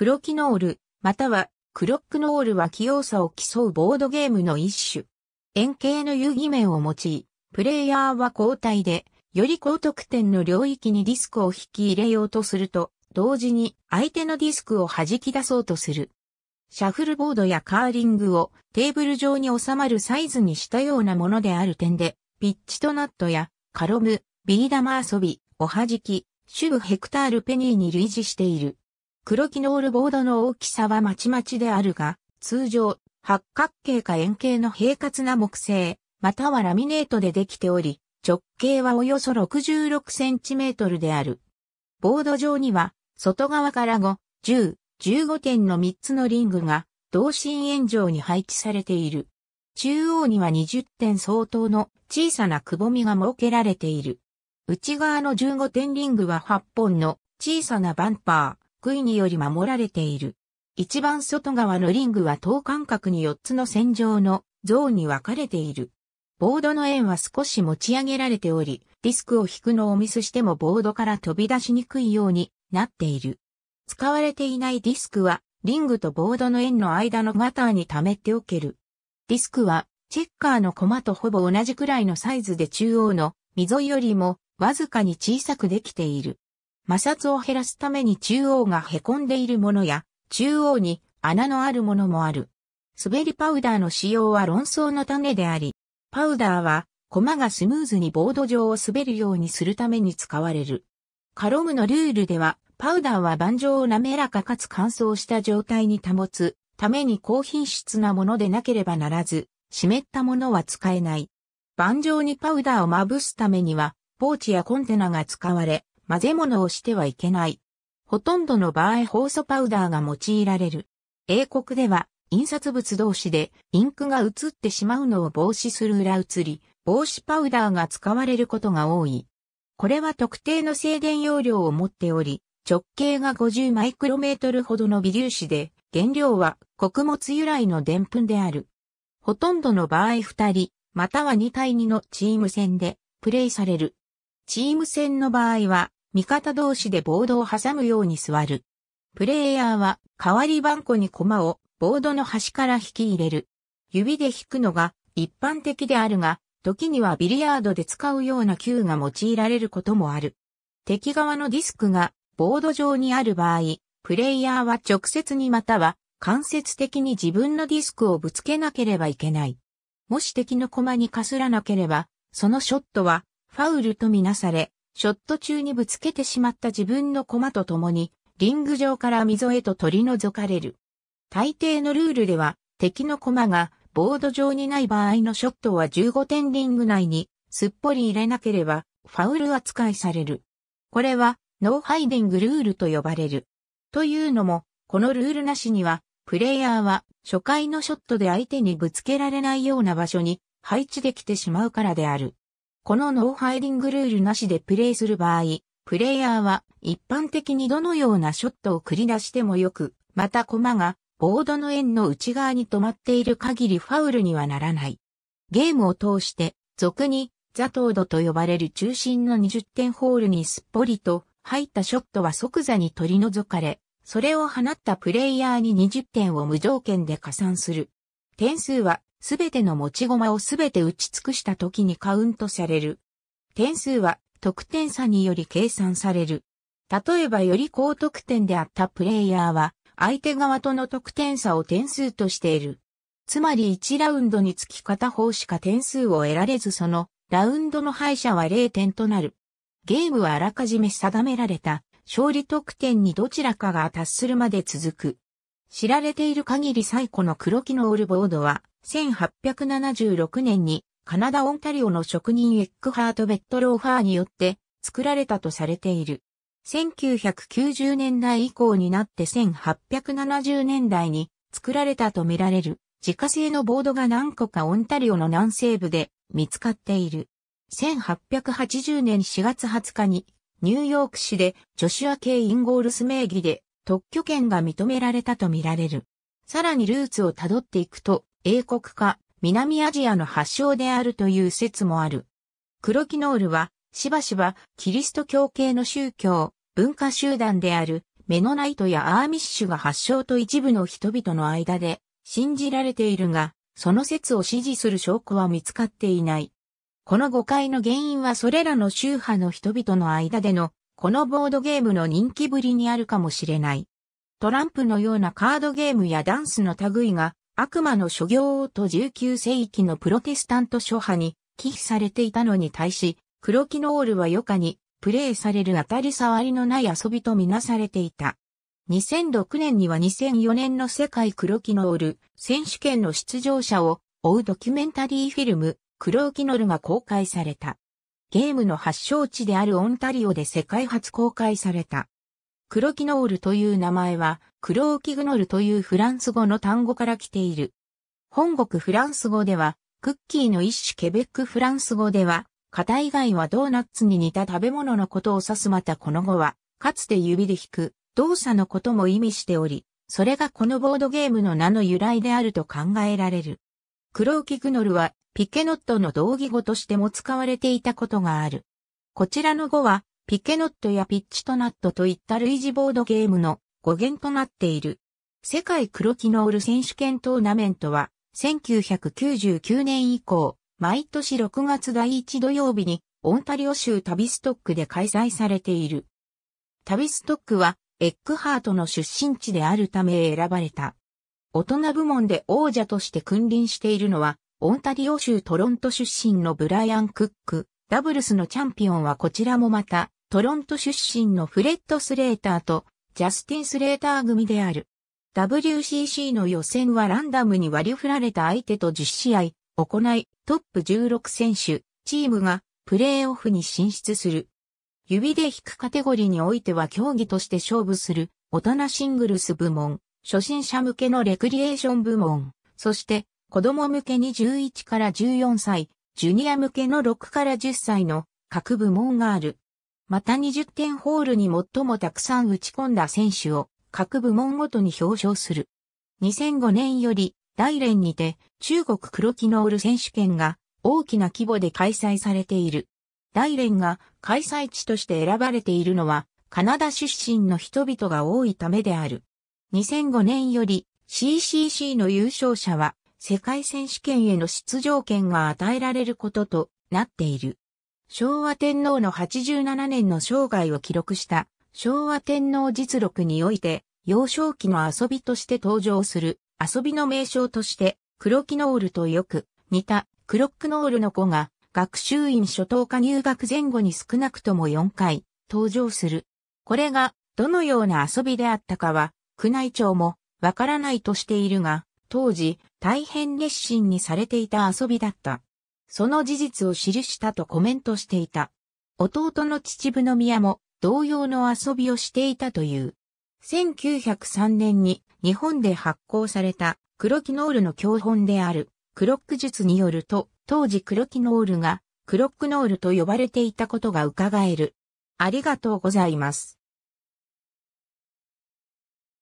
クロキノール、またはクロックノールは器用さを競うボードゲームの一種。円形の遊戯面を用い、プレイヤーは交代で、より高得点の領域にディスクを引き入れようとすると、同時に相手のディスクを弾き出そうとする。シャッフルボードやカーリングをテーブル上に収まるサイズにしたようなものである点で、ピッチとナットやカロム、ビー玉遊び、おはじき、主部ヘクタールペニーに類似している。黒キノールボードの大きさはまちまちであるが、通常、八角形か円形の平滑な木製、またはラミネートでできており、直径はおよそ6 6トルである。ボード上には、外側から5、10、15点の3つのリングが、同心円状に配置されている。中央には20点相当の小さなくぼみが設けられている。内側の15点リングは8本の小さなバンパー。杭により守られている。一番外側のリングは等間隔に4つの線上のゾーンに分かれている。ボードの円は少し持ち上げられており、ディスクを引くのをミスしてもボードから飛び出しにくいようになっている。使われていないディスクは、リングとボードの円の間のガターに溜めておける。ディスクは、チェッカーのコマとほぼ同じくらいのサイズで中央の溝よりもわずかに小さくできている。摩擦を減らすために中央が凹んでいるものや、中央に穴のあるものもある。滑りパウダーの使用は論争の種であり、パウダーは、コマがスムーズにボード上を滑るようにするために使われる。カロムのルールでは、パウダーは盤上を滑らかかつ乾燥した状態に保つために高品質なものでなければならず、湿ったものは使えない。盤上にパウダーをまぶすためには、ポーチやコンテナが使われ、混ぜ物をしてはいけない。ほとんどの場合ホ送素パウダーが用いられる。英国では印刷物同士でインクが移ってしまうのを防止する裏移り、防止パウダーが使われることが多い。これは特定の静電容量を持っており、直径が50マイクロメートルほどの微粒子で、原料は穀物由来のでんぷんである。ほとんどの場合2人、または2対2のチーム戦でプレイされる。チーム戦の場合は味方同士でボードを挟むように座る。プレイヤーは代わり番号に駒をボードの端から引き入れる。指で引くのが一般的であるが、時にはビリヤードで使うような球が用いられることもある。敵側のディスクがボード上にある場合、プレイヤーは直接にまたは間接的に自分のディスクをぶつけなければいけない。もし敵の駒にかすらなければ、そのショットはファウルとみなされ、ショット中にぶつけてしまった自分の駒と共に、リング上から溝へと取り除かれる。大抵のルールでは、敵の駒がボード上にない場合のショットは15点リング内にすっぽり入れなければ、ファウル扱いされる。これは、ノーハイディングルールと呼ばれる。というのも、このルールなしには、プレイヤーは初回のショットで相手にぶつけられないような場所に配置できてしまうからである。このノーハイディングルールなしでプレイする場合、プレイヤーは一般的にどのようなショットを繰り出してもよく、また駒がボードの円の内側に止まっている限りファウルにはならない。ゲームを通して、俗にザトードと呼ばれる中心の20点ホールにすっぽりと入ったショットは即座に取り除かれ、それを放ったプレイヤーに20点を無条件で加算する。点数はすべての持ち駒をすべて打ち尽くした時にカウントされる。点数は得点差により計算される。例えばより高得点であったプレイヤーは相手側との得点差を点数としている。つまり1ラウンドにつき片方しか点数を得られずそのラウンドの敗者は0点となる。ゲームはあらかじめ定められた勝利得点にどちらかが達するまで続く。知られている限り最古の黒木のオルボードは1876年にカナダ・オンタリオの職人エックハート・ベッドローファーによって作られたとされている。1990年代以降になって1870年代に作られたとみられる自家製のボードが何個かオンタリオの南西部で見つかっている。1880年4月20日にニューヨーク市でジョシュア・ケイ・インゴールス名義で特許権が認められたとみられる。さらにルーツをたどっていくと英国か南アジアの発祥であるという説もある。クロキノールは、しばしばキリスト教系の宗教、文化集団であるメノナイトやアーミッシュが発祥と一部の人々の間で信じられているが、その説を支持する証拠は見つかっていない。この誤解の原因はそれらの宗派の人々の間での、このボードゲームの人気ぶりにあるかもしれない。トランプのようなカードゲームやダンスの類が悪魔の諸行王と19世紀のプロテスタント諸派に寄付されていたのに対し、クロキノールは余暇にプレイされる当たり障りのない遊びとみなされていた。2006年には2004年の世界クロキノール選手権の出場者を追うドキュメンタリーフィルムクロキノールが公開された。ゲームの発祥地であるオンタリオで世界初公開された。クロキノールという名前は、クローキグノルというフランス語の単語から来ている。本国フランス語では、クッキーの一種ケベックフランス語では、型以外はドーナッツに似た食べ物のことを指すまたこの語は、かつて指で弾く動作のことも意味しており、それがこのボードゲームの名の由来であると考えられる。クローキグノルは、ピケノットの同義語としても使われていたことがある。こちらの語は、ピケノットやピッチトナットといった類似ボードゲームの語源となっている。世界黒キノール選手権トーナメントは、1999年以降、毎年6月第1土曜日に、オンタリオ州タビストックで開催されている。タビストックは、エッグハートの出身地であるため選ばれた。大人部門で王者として君臨しているのは、オンタリオ州トロント出身のブライアン・クック、ダブルスのチャンピオンはこちらもまた、トロント出身のフレッド・スレーターとジャスティン・スレーター組である。WCC の予選はランダムに割り振られた相手と10試合行い、トップ16選手、チームがプレーオフに進出する。指で引くカテゴリーにおいては競技として勝負する、大人シングルス部門、初心者向けのレクリエーション部門、そして子供向けに11から14歳、ジュニア向けの6から10歳の各部門がある。また20点ホールに最もたくさん打ち込んだ選手を各部門ごとに表彰する。2005年より大連にて中国黒キノール選手権が大きな規模で開催されている。大連が開催地として選ばれているのはカナダ出身の人々が多いためである。2005年より CCC の優勝者は世界選手権への出場権が与えられることとなっている。昭和天皇の87年の生涯を記録した昭和天皇実録において、幼少期の遊びとして登場する遊びの名称としてクロキノールとよく似たクロックノールの子が学習院初等科入学前後に少なくとも4回登場する。これがどのような遊びであったかは宮内庁もわからないとしているが、当時大変熱心にされていた遊びだった。その事実を記したとコメントしていた。弟の秩父宮も同様の遊びをしていたという。1903年に日本で発行されたクロキノールの教本であるクロック術によると当時クロキノールがクロックノールと呼ばれていたことが伺える。ありがとうございます。